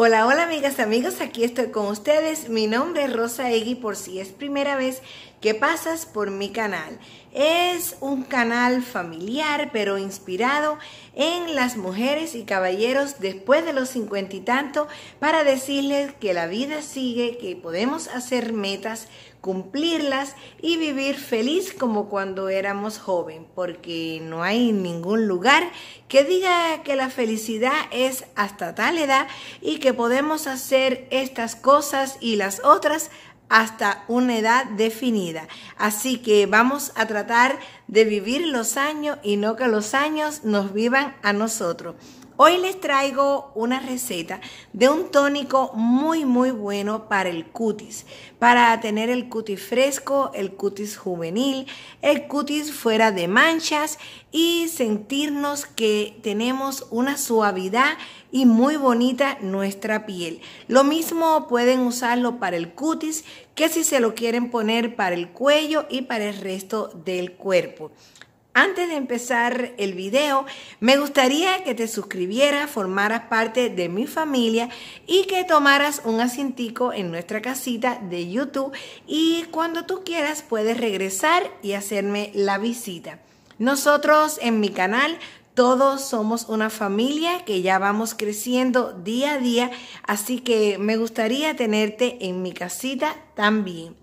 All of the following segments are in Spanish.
Hola, hola amigas, amigos, aquí estoy con ustedes. Mi nombre es Rosa Egui por si es primera vez que pasas por mi canal. Es un canal familiar pero inspirado en las mujeres y caballeros después de los cincuenta y tanto para decirles que la vida sigue, que podemos hacer metas cumplirlas y vivir feliz como cuando éramos joven, porque no hay ningún lugar que diga que la felicidad es hasta tal edad y que podemos hacer estas cosas y las otras hasta una edad definida. Así que vamos a tratar de vivir los años y no que los años nos vivan a nosotros. Hoy les traigo una receta de un tónico muy muy bueno para el cutis, para tener el cutis fresco, el cutis juvenil, el cutis fuera de manchas y sentirnos que tenemos una suavidad y muy bonita nuestra piel. Lo mismo pueden usarlo para el cutis que si se lo quieren poner para el cuello y para el resto del cuerpo. Antes de empezar el video, me gustaría que te suscribieras, formaras parte de mi familia y que tomaras un asientico en nuestra casita de YouTube y cuando tú quieras puedes regresar y hacerme la visita. Nosotros en mi canal todos somos una familia que ya vamos creciendo día a día, así que me gustaría tenerte en mi casita también.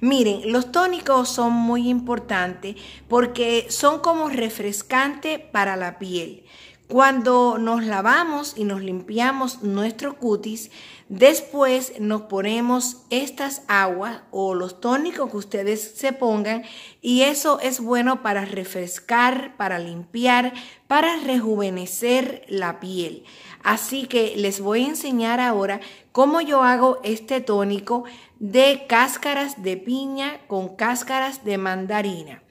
Miren, los tónicos son muy importantes porque son como refrescante para la piel. Cuando nos lavamos y nos limpiamos nuestro cutis, después nos ponemos estas aguas o los tónicos que ustedes se pongan y eso es bueno para refrescar, para limpiar, para rejuvenecer la piel. Así que les voy a enseñar ahora cómo yo hago este tónico de cáscaras de piña con cáscaras de mandarina.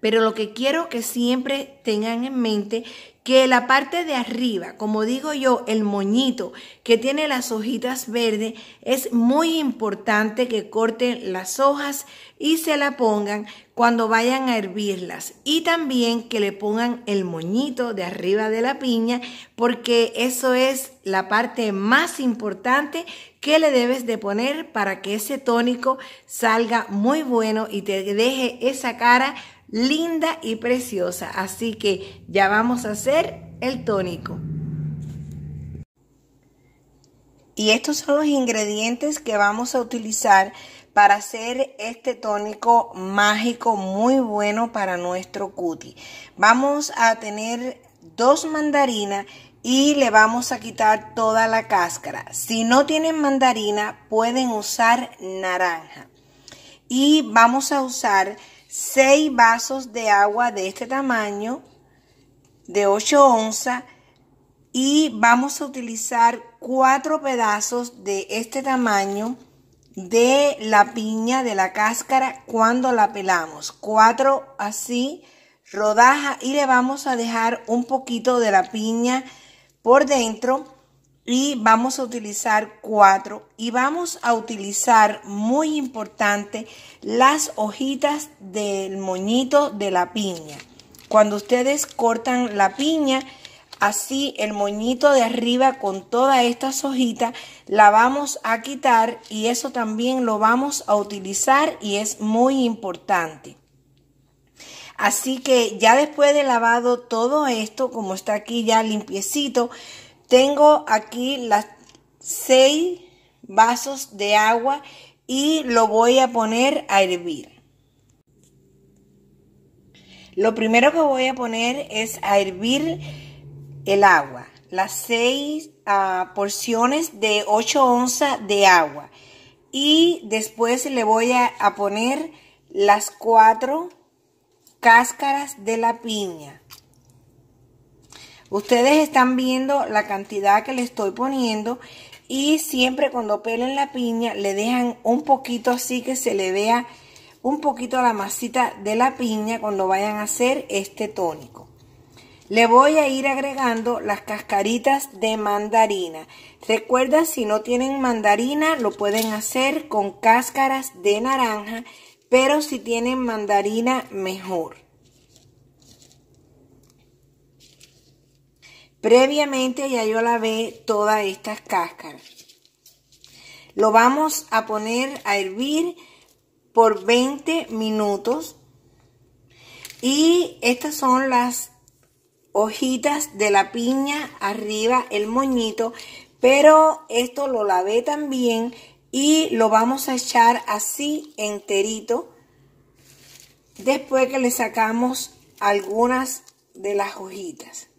Pero lo que quiero que siempre tengan en mente que la parte de arriba, como digo yo, el moñito que tiene las hojitas verdes, es muy importante que corten las hojas y se la pongan cuando vayan a hervirlas. Y también que le pongan el moñito de arriba de la piña, porque eso es la parte más importante que le debes de poner para que ese tónico salga muy bueno y te deje esa cara linda y preciosa. Así que ya vamos a hacer el tónico. Y estos son los ingredientes que vamos a utilizar para hacer este tónico mágico muy bueno para nuestro cuti. Vamos a tener dos mandarinas y le vamos a quitar toda la cáscara. Si no tienen mandarina, pueden usar naranja. Y vamos a usar 6 vasos de agua de este tamaño, de 8 onzas, y vamos a utilizar 4 pedazos de este tamaño de la piña, de la cáscara, cuando la pelamos. 4 así, rodaja, y le vamos a dejar un poquito de la piña por dentro y vamos a utilizar cuatro y vamos a utilizar muy importante las hojitas del moñito de la piña cuando ustedes cortan la piña así el moñito de arriba con todas estas hojitas la vamos a quitar y eso también lo vamos a utilizar y es muy importante Así que ya después de lavado todo esto, como está aquí ya limpiecito, tengo aquí las seis vasos de agua y lo voy a poner a hervir. Lo primero que voy a poner es a hervir el agua, las seis ah, porciones de 8 onzas de agua. Y después le voy a, a poner las cuatro cáscaras de la piña. Ustedes están viendo la cantidad que le estoy poniendo y siempre cuando pelen la piña le dejan un poquito así que se le vea un poquito la masita de la piña cuando vayan a hacer este tónico. Le voy a ir agregando las cascaritas de mandarina. Recuerda, si no tienen mandarina, lo pueden hacer con cáscaras de naranja, pero si tienen mandarina, mejor. Previamente ya yo lavé todas estas cáscaras. Lo vamos a poner a hervir por 20 minutos. Y estas son las hojitas de la piña, arriba el moñito, pero esto lo lavé también y lo vamos a echar así enterito después que le sacamos algunas de las hojitas.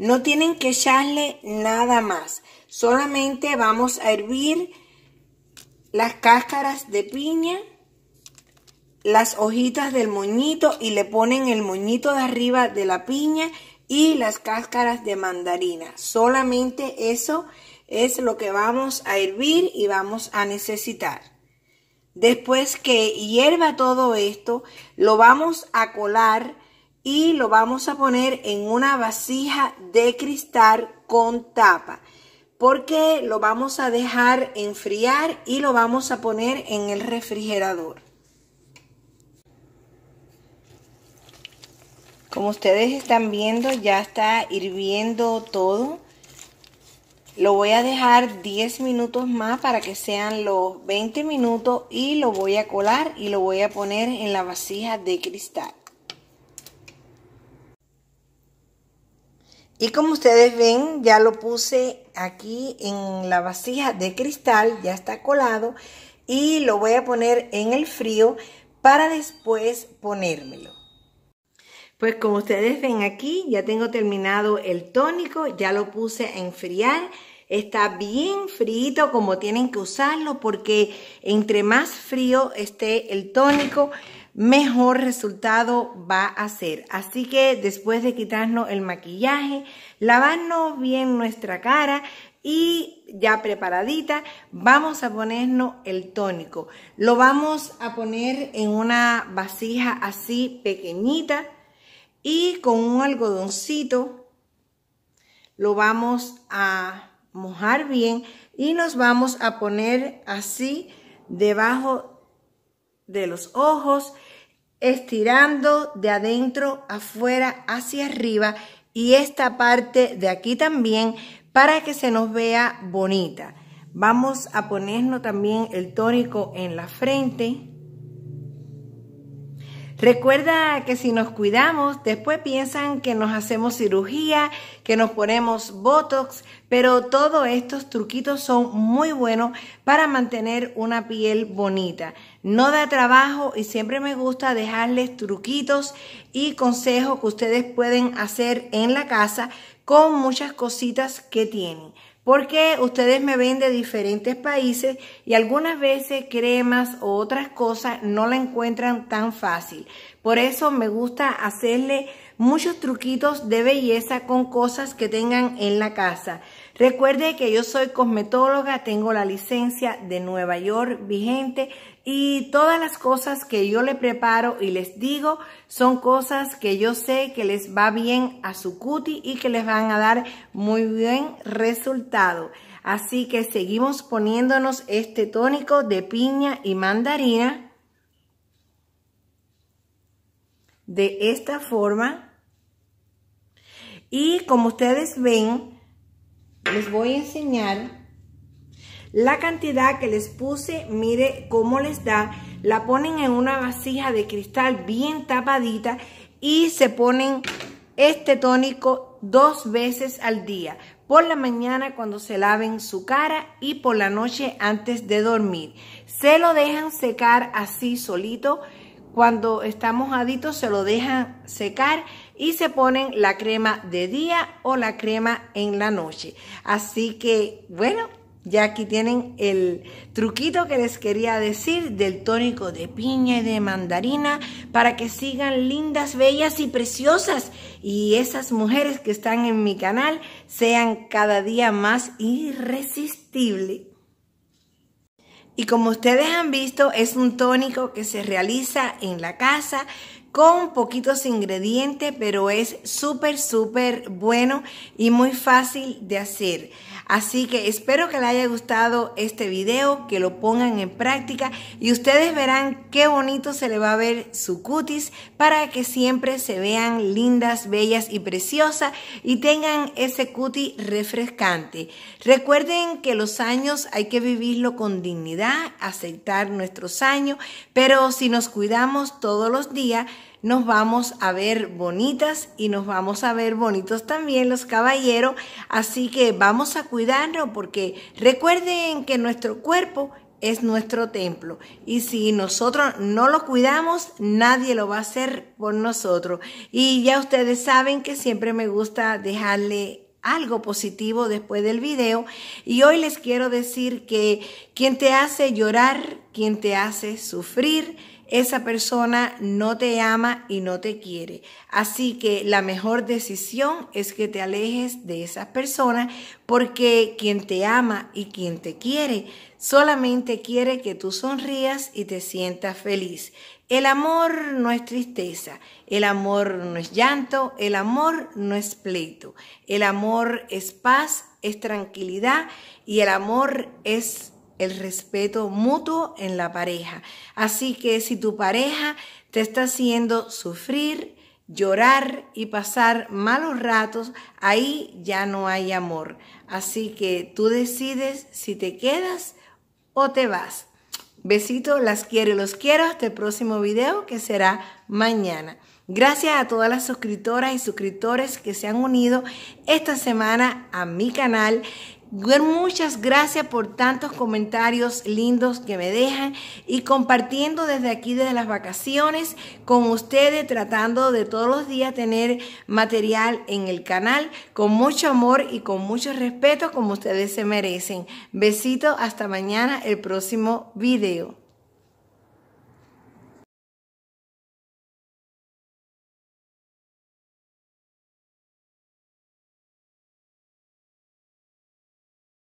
No tienen que echarle nada más. Solamente vamos a hervir las cáscaras de piña, las hojitas del moñito y le ponen el moñito de arriba de la piña y las cáscaras de mandarina. Solamente eso es lo que vamos a hervir y vamos a necesitar. Después que hierva todo esto, lo vamos a colar y lo vamos a poner en una vasija de cristal con tapa porque lo vamos a dejar enfriar y lo vamos a poner en el refrigerador. Como ustedes están viendo ya está hirviendo todo. Lo voy a dejar 10 minutos más para que sean los 20 minutos y lo voy a colar y lo voy a poner en la vasija de cristal. Y como ustedes ven, ya lo puse aquí en la vasija de cristal, ya está colado. Y lo voy a poner en el frío para después ponérmelo. Pues como ustedes ven aquí, ya tengo terminado el tónico, ya lo puse a enfriar. Está bien frío como tienen que usarlo porque entre más frío esté el tónico, mejor resultado va a ser. Así que después de quitarnos el maquillaje, lavarnos bien nuestra cara y ya preparadita, vamos a ponernos el tónico. Lo vamos a poner en una vasija así pequeñita y con un algodoncito lo vamos a mojar bien y nos vamos a poner así debajo de los ojos, estirando de adentro afuera hacia arriba y esta parte de aquí también para que se nos vea bonita. Vamos a ponernos también el tónico en la frente. Recuerda que si nos cuidamos, después piensan que nos hacemos cirugía, que nos ponemos botox, pero todos estos truquitos son muy buenos para mantener una piel bonita. No da trabajo y siempre me gusta dejarles truquitos y consejos que ustedes pueden hacer en la casa con muchas cositas que tienen porque ustedes me ven de diferentes países y algunas veces cremas o otras cosas no la encuentran tan fácil. Por eso me gusta hacerle muchos truquitos de belleza con cosas que tengan en la casa. Recuerde que yo soy cosmetóloga, tengo la licencia de Nueva York vigente y todas las cosas que yo le preparo y les digo son cosas que yo sé que les va bien a su cuti y que les van a dar muy buen resultado. Así que seguimos poniéndonos este tónico de piña y mandarina. de esta forma. Y como ustedes ven, les voy a enseñar la cantidad que les puse, mire cómo les da, la ponen en una vasija de cristal bien tapadita y se ponen este tónico dos veces al día, por la mañana cuando se laven su cara y por la noche antes de dormir. Se lo dejan secar así solito, cuando estamos mojadito se lo dejan secar y se ponen la crema de día o la crema en la noche. Así que, bueno, ya aquí tienen el truquito que les quería decir del tónico de piña y de mandarina para que sigan lindas, bellas y preciosas. Y esas mujeres que están en mi canal sean cada día más irresistibles. Y como ustedes han visto, es un tónico que se realiza en la casa con poquitos ingredientes, pero es súper, súper bueno y muy fácil de hacer. Así que espero que les haya gustado este video, que lo pongan en práctica y ustedes verán qué bonito se le va a ver su cutis para que siempre se vean lindas, bellas y preciosas y tengan ese cutis refrescante. Recuerden que los años hay que vivirlo con dignidad, aceptar nuestros años, pero si nos cuidamos todos los días, nos vamos a ver bonitas y nos vamos a ver bonitos también los caballeros. Así que vamos a cuidar porque recuerden que nuestro cuerpo es nuestro templo. Y si nosotros no lo cuidamos, nadie lo va a hacer por nosotros. Y ya ustedes saben que siempre me gusta dejarle algo positivo después del video. Y hoy les quiero decir que quien te hace llorar, quien te hace sufrir, esa persona no te ama y no te quiere. Así que la mejor decisión es que te alejes de esa persona porque quien te ama y quien te quiere solamente quiere que tú sonrías y te sientas feliz. El amor no es tristeza, el amor no es llanto, el amor no es pleito, el amor es paz, es tranquilidad y el amor es el respeto mutuo en la pareja. Así que si tu pareja te está haciendo sufrir, llorar y pasar malos ratos, ahí ya no hay amor. Así que tú decides si te quedas o te vas. Besitos, las quiero y los quiero. Hasta el próximo video que será mañana. Gracias a todas las suscriptoras y suscriptores que se han unido esta semana a mi canal Muchas gracias por tantos comentarios lindos que me dejan y compartiendo desde aquí, desde las vacaciones, con ustedes, tratando de todos los días tener material en el canal con mucho amor y con mucho respeto como ustedes se merecen. Besito, hasta mañana, el próximo video.